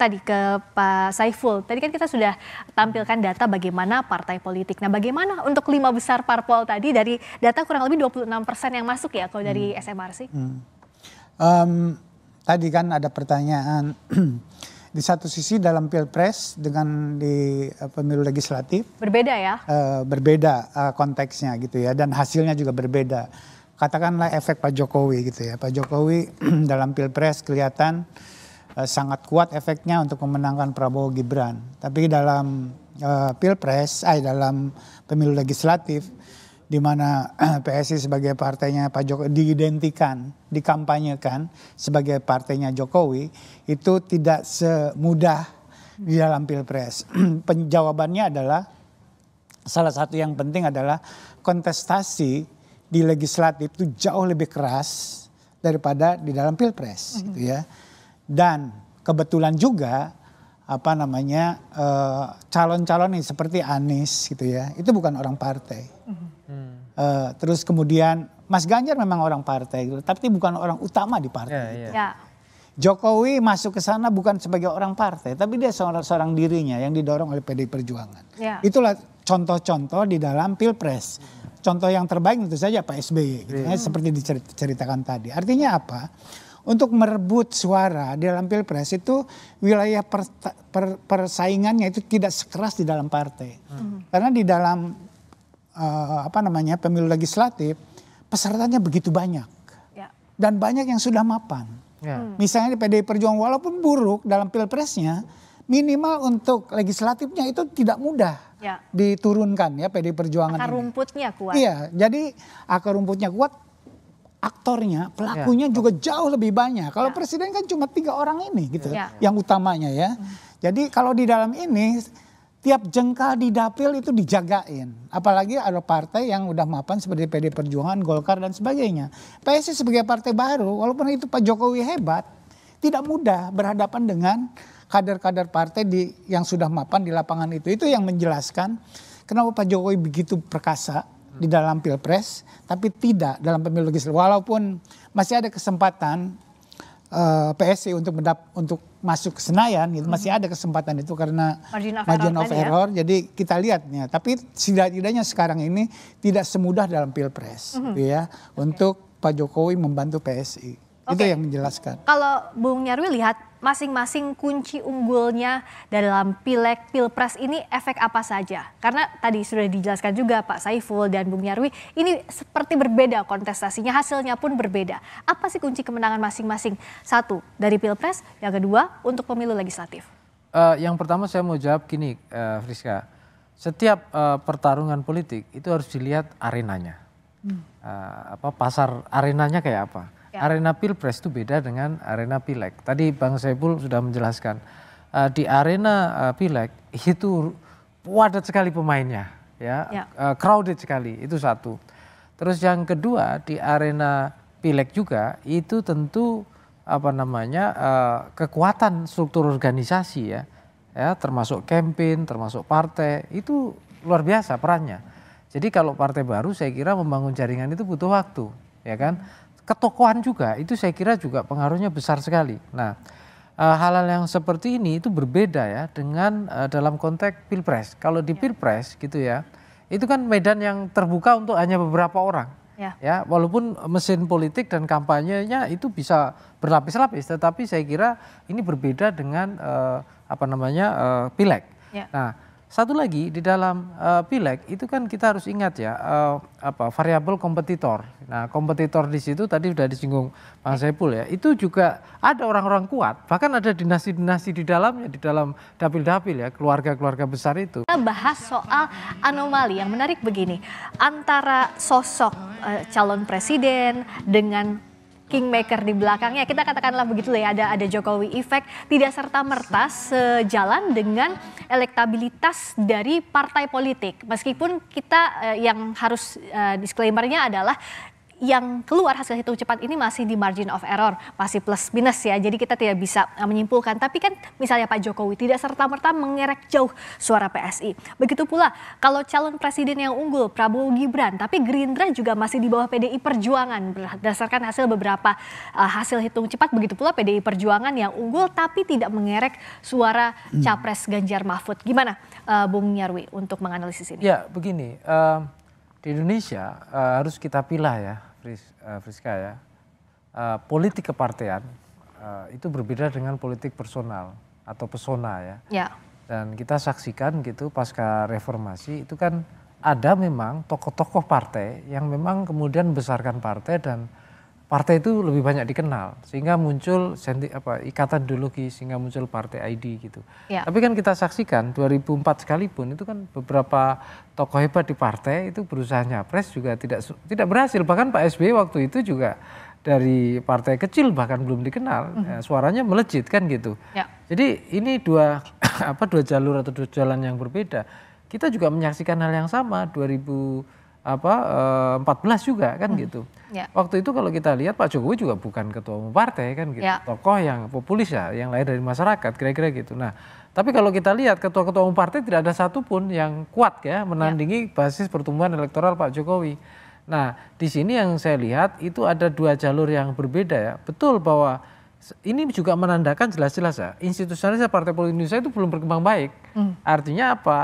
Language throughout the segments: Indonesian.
tadi ke Pak Saiful. Tadi kan kita sudah tampilkan data bagaimana partai politik. Nah, bagaimana untuk lima besar parpol tadi dari data kurang lebih 26 persen yang masuk ya kalau dari hmm. SMRC? Hmm. Um, tadi kan ada pertanyaan di satu sisi dalam pilpres dengan di eh, pemilu legislatif berbeda ya? Uh, berbeda uh, konteksnya gitu ya dan hasilnya juga berbeda. Katakanlah efek Pak Jokowi gitu ya. Pak Jokowi dalam pilpres kelihatan Eh, sangat kuat efeknya untuk memenangkan Prabowo Gibran. Tapi dalam uh, pilpres, eh, dalam pemilu legislatif, di mana eh, PSI sebagai partainya Pak Jokowi diidentikan, dikampanyekan sebagai partainya Jokowi, itu tidak semudah di dalam pilpres. Penjawabannya adalah salah satu yang penting adalah kontestasi di legislatif itu jauh lebih keras daripada di dalam pilpres, mm -hmm. gitu ya. Dan kebetulan juga apa namanya eh, calon-calon ini seperti Anies gitu ya itu bukan orang partai hmm. uh, terus kemudian Mas Ganjar memang orang partai gitu tapi bukan orang utama di partai yeah, gitu. yeah. Ya. Jokowi masuk ke sana bukan sebagai orang partai tapi dia seorang seorang dirinya yang didorong oleh PDI Perjuangan yeah. itulah contoh-contoh di dalam pilpres contoh yang terbaik tentu saja Pak SBY gitu yeah. ya, seperti diceritakan tadi artinya apa untuk merebut suara di dalam pilpres itu wilayah per, per, persaingannya itu tidak sekeras di dalam partai. Hmm. Karena di dalam uh, apa namanya pemilu legislatif pesertanya begitu banyak ya. dan banyak yang sudah mapan. Ya. Hmm. Misalnya di PDI Perjuangan walaupun buruk dalam pilpresnya minimal untuk legislatifnya itu tidak mudah ya. diturunkan ya PDI Perjuangan. Akar rumputnya kuat. Iya, jadi akar rumputnya kuat aktornya, pelakunya ya. juga jauh lebih banyak. Kalau ya. presiden kan cuma tiga orang ini gitu, ya. yang utamanya ya. Hmm. Jadi kalau di dalam ini tiap jengkal di dapil itu dijagain. Apalagi ada partai yang udah mapan seperti PD Perjuangan, Golkar dan sebagainya. PSI sebagai partai baru, walaupun itu Pak Jokowi hebat, tidak mudah berhadapan dengan kader-kader partai di yang sudah mapan di lapangan itu. Itu yang menjelaskan kenapa Pak Jokowi begitu perkasa di dalam pilpres, tapi tidak dalam pemilu legislatif. Walaupun masih ada kesempatan uh, eh, PSI untuk mendap untuk masuk ke Senayan, gitu. Mm -hmm. masih ada kesempatan itu karena margin of margin error. Of ya? error ya? Jadi kita lihatnya. Tapi tidak-tidaknya sekarang ini tidak semudah dalam pilpres, mm -hmm. gitu ya, okay. untuk Pak Jokowi membantu PSI. Itu yang menjelaskan. Kalau Bung Nyarwi lihat masing-masing kunci unggulnya dalam pilek pilpres ini efek apa saja? Karena tadi sudah dijelaskan juga Pak Saiful dan Bung Nyarwi, ini seperti berbeda kontestasinya, hasilnya pun berbeda. Apa sih kunci kemenangan masing-masing? Satu dari pilpres, yang kedua untuk pemilu legislatif. Uh, yang pertama saya mau jawab kini, uh, eh, Friska. Setiap uh, pertarungan politik itu harus dilihat arenanya, hmm. uh, apa pasar arenanya kayak apa. Ya. arena pilpres itu beda dengan arena pileg. Tadi Bang Saiful sudah menjelaskan uh, di arena uh, pileg itu padat sekali pemainnya, ya, ya. Uh, crowded sekali itu satu. Terus yang kedua di arena pileg juga itu tentu apa namanya uh, kekuatan struktur organisasi ya, ya termasuk campaign, termasuk partai itu luar biasa perannya. Jadi kalau partai baru saya kira membangun jaringan itu butuh waktu, ya kan? ketokohan juga itu saya kira juga pengaruhnya besar sekali. Nah eh, hal-hal yang seperti ini itu berbeda ya dengan eh, dalam konteks pilpres. Kalau di ya. pilpres gitu ya itu kan medan yang terbuka untuk hanya beberapa orang. Ya. ya, walaupun mesin politik dan kampanyenya itu bisa berlapis-lapis, tetapi saya kira ini berbeda dengan uh, apa namanya uh, pileg. Ya. Nah, satu lagi di dalam uh, pileg itu kan kita harus ingat ya uh, apa variabel kompetitor. Nah, kompetitor di situ tadi sudah disinggung Bang Saiful ya. Itu juga ada orang-orang kuat, bahkan ada dinasti-dinasti di dalamnya di dalam dapil-dapil ya, keluarga-keluarga besar itu. Kita bahas soal anomali yang menarik begini, antara sosok uh, calon presiden dengan kingmaker di belakangnya. Kita katakanlah begitu ya, ada ada Jokowi efek tidak serta merta sejalan dengan elektabilitas dari partai politik. Meskipun kita eh, yang harus eh, disclaimernya adalah yang keluar hasil hitung cepat ini masih di margin of error, masih plus minus ya. Jadi kita tidak bisa eh, menyimpulkan. Tapi kan misalnya Pak Jokowi tidak serta-merta mengerek jauh suara PSI. Begitu pula kalau calon presiden yang unggul Prabowo Gibran, tapi Gerindra juga masih di bawah PDI Perjuangan berdasarkan hasil beberapa uh, hasil hitung cepat. Begitu pula PDI Perjuangan yang unggul tapi tidak mengerek suara hmm. capres Ganjar Mahfud. Gimana uh, Bung Nyarwi untuk menganalisis ini? Ya, begini. Uh, di Indonesia uh, harus kita pilih ya Fris, uh, Friska ya, uh, politik kepartean uh, itu berbeda dengan politik personal atau pesona ya. ya. Dan kita saksikan gitu pasca reformasi itu kan ada memang tokoh-tokoh partai yang memang kemudian besarkan partai dan partai itu lebih banyak dikenal sehingga muncul senti, apa ikatan ideologi sehingga muncul partai ID gitu. Ya. Tapi kan kita saksikan 2004 sekalipun itu kan beberapa tokoh hebat di partai itu berusaha nyapres juga tidak tidak berhasil bahkan Pak SBY waktu itu juga dari partai kecil bahkan belum dikenal mm -hmm. suaranya melejit kan gitu. Ya. Jadi ini dua apa dua jalur atau dua jalan yang berbeda. Kita juga menyaksikan hal yang sama 2000 apa 14 eh, juga kan hmm. gitu. Ya. Waktu itu kalau kita lihat Pak Jokowi juga bukan ketua umum partai kan gitu. Ya. Tokoh yang populis ya, yang lahir dari masyarakat kira-kira gitu. Nah, tapi kalau kita lihat ketua-ketua umum partai tidak ada satupun yang kuat ya menandingi ya. basis pertumbuhan elektoral Pak Jokowi. Nah, di sini yang saya lihat itu ada dua jalur yang berbeda ya. Betul bahwa ini juga menandakan jelas-jelas ya institusionalisasi partai politik Indonesia itu belum berkembang baik. Hmm. Artinya apa?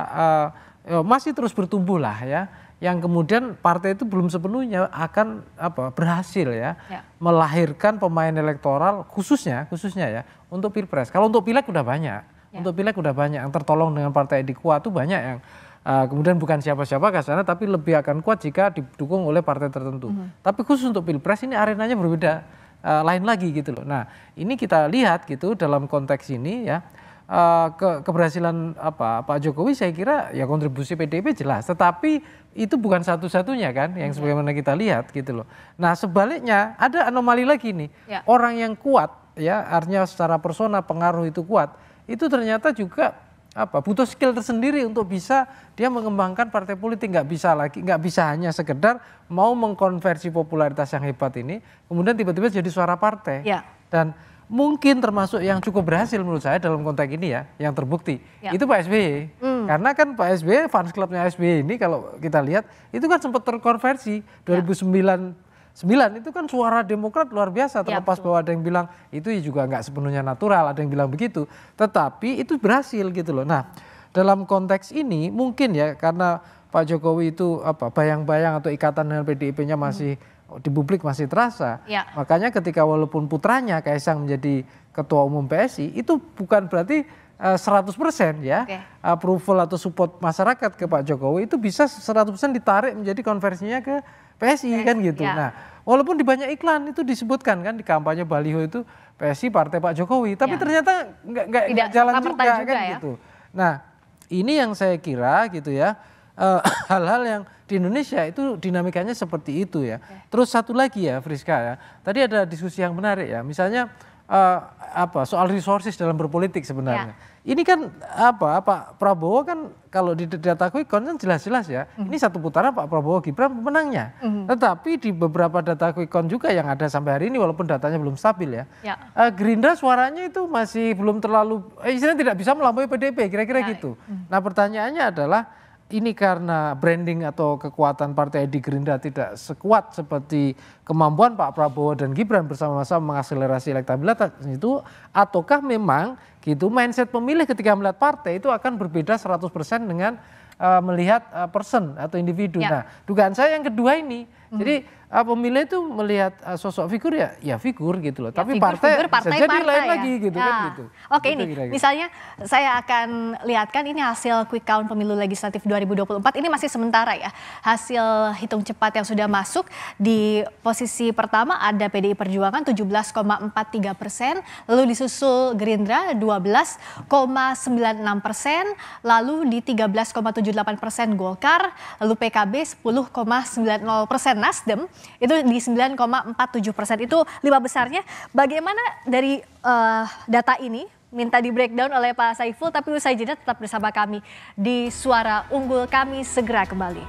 E, masih terus bertumbuh lah ya yang kemudian partai itu belum sepenuhnya akan apa berhasil ya, ya. melahirkan pemain elektoral khususnya khususnya ya untuk pilpres. Kalau untuk pileg udah banyak, ya. untuk pileg udah banyak yang tertolong dengan partai yang kuat itu banyak yang uh, kemudian bukan siapa-siapa sana tapi lebih akan kuat jika didukung oleh partai tertentu. Hmm. Tapi khusus untuk pilpres ini arenanya berbeda uh, lain lagi gitu loh. Nah ini kita lihat gitu dalam konteks ini ya. Uh, ke keberhasilan apa Pak Jokowi saya kira ya kontribusi PDIP jelas tetapi itu bukan satu-satunya kan yang hmm. sebagaimana kita lihat gitu loh. Nah, sebaliknya ada anomali lagi nih. Ya. Orang yang kuat ya artinya secara persona pengaruh itu kuat, itu ternyata juga apa butuh skill tersendiri untuk bisa dia mengembangkan partai politik nggak bisa lagi nggak bisa hanya sekedar mau mengkonversi popularitas yang hebat ini kemudian tiba-tiba jadi suara partai ya. dan mungkin termasuk yang cukup berhasil menurut saya dalam konteks ini ya yang terbukti ya. itu Pak SBY Hmm. Karena kan Pak SBY, fans clubnya SBY ini kalau kita lihat itu kan sempat terkonversi 2009 ya. 9 itu kan suara demokrat luar biasa ya, terlepas ya, bahwa ada yang bilang itu juga nggak sepenuhnya natural, ada yang bilang begitu. Tetapi itu berhasil gitu loh. Nah, dalam konteks ini mungkin ya karena Pak Jokowi itu apa bayang-bayang atau ikatan dengan PDIP-nya hmm. masih hmm. di publik masih terasa. Ya. Makanya ketika walaupun putranya Kaisang menjadi ketua umum PSI itu bukan berarti 100% eh, ya okay. approval atau support masyarakat ke Pak Jokowi itu bisa 100% ditarik menjadi konversinya ke PSI, okay. kan gitu. Yeah. Nah, walaupun di banyak iklan itu disebutkan kan di kampanye baliho itu PSI partai Pak Jokowi, tapi yeah. ternyata nggak nggak jalan juga, juga kan ya. gitu. Nah, ini yang saya kira gitu ya eh, hal-hal uh, -hal yang di Indonesia itu dinamikanya seperti itu ya. Terus satu lagi ya Friska ya. Tadi ada diskusi yang menarik ya. Misalnya uh, apa soal resources dalam berpolitik sebenarnya. Ya. Ini kan apa Pak Prabowo kan kalau di data quick count kan jelas-jelas ya. Mm Ini satu putaran Pak Prabowo Gibran pemenangnya. Mm Tetapi di beberapa data quick count juga yang ada sampai hari ini walaupun datanya belum stabil ya. ya. Uh, Gerindra suaranya itu masih belum terlalu eh, istilahnya tidak bisa melampaui PDP kira-kira ya. gitu. Mm Nah, pertanyaannya adalah ini karena branding atau kekuatan partai di Gerindra tidak sekuat seperti kemampuan Pak Prabowo dan Gibran bersama-sama mengakselerasi elektabilitas itu ataukah memang gitu mindset pemilih ketika melihat partai itu akan berbeda 100% dengan uh, melihat uh, person atau individu. Ya. Nah, dugaan saya yang kedua ini Hmm. Jadi uh, pemilih itu melihat uh, sosok figur ya ya figur gitu loh. Ya, Tapi figur, partai, figur, partai bisa jadi lain ya. lagi gitu ya. kan ah. gitu. Oke gitu, ini kira -kira. misalnya saya akan lihatkan ini hasil quick count pemilu legislatif 2024 ini masih sementara ya. Hasil hitung cepat yang sudah masuk di posisi pertama ada PDI Perjuangan 17,43 persen, lalu disusul Gerindra 12,96 persen, lalu di 13,78 persen Golkar, lalu PKB 10,90 persen Nasdem itu di 9,47 persen itu lima besarnya. Bagaimana dari uh, data ini minta di breakdown oleh Pak Saiful tapi usai jeda tetap bersama kami di Suara Unggul kami segera kembali.